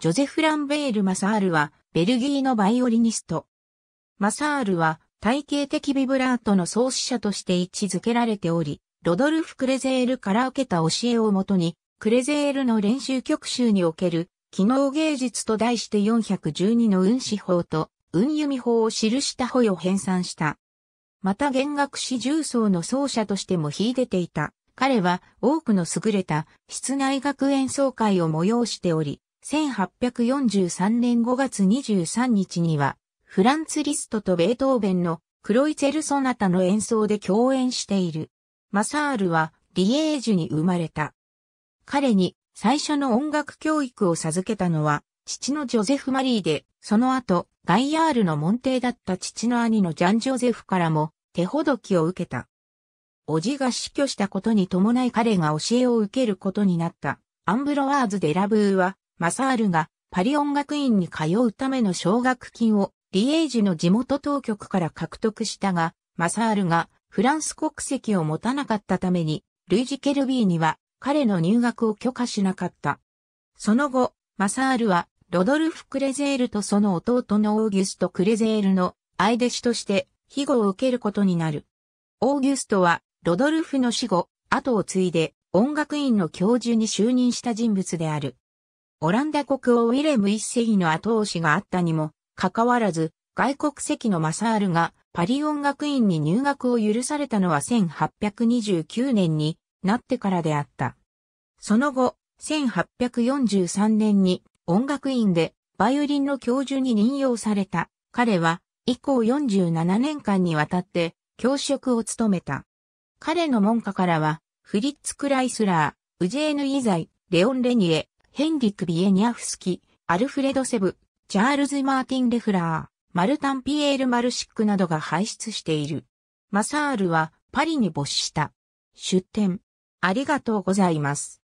ジョゼフ・ランベール・マサールは、ベルギーのバイオリニスト。マサールは、体系的ビブラートの創始者として位置づけられており、ロドルフ・クレゼールから受けた教えをもとに、クレゼールの練習曲集における、機能芸術と題して412の運指法と、運弓法を記した保を編纂した。また弦楽師重奏の奏者としても秀でていた。彼は多くの優れた室内楽演奏会を催しており、1843年5月23日には、フランツ・リストとベートーベンのクロイツェル・ソナタの演奏で共演している。マサールはリエージュに生まれた。彼に最初の音楽教育を授けたのは父のジョゼフ・マリーで、その後ガイヤールの門弟だった父の兄のジャン・ジョゼフからも手ほどきを受けた。叔父が死去したことに伴い彼が教えを受けることになったアンブロワーズ・デ・ラブーはマサールがパリ音楽院に通うための奨学金をリエージュの地元当局から獲得したが、マサールがフランス国籍を持たなかったために、ルイジ・ケルビーには彼の入学を許可しなかった。その後、マサールはロドルフ・クレゼールとその弟のオーギュスト・クレゼールの愛弟子として庇護を受けることになる。オーギュストはロドルフの死後、後を継いで音楽院の教授に就任した人物である。オランダ国王ウィレム一世の後押しがあったにも、かかわらず、外国籍のマサールがパリ音楽院に入学を許されたのは1829年になってからであった。その後、1843年に音楽院でバイオリンの教授に任用された。彼は以降47年間にわたって教職を務めた。彼の門下からはフリッツ・クライスラー、ウジェーヌ・イザイ、レオン・レニエ、ヘンリック・ビエニャフスキ、アルフレド・セブ、チャールズ・マーティン・レフラー、マルタン・ピエール・マルシックなどが輩出している。マサールはパリに没した。出展。ありがとうございます。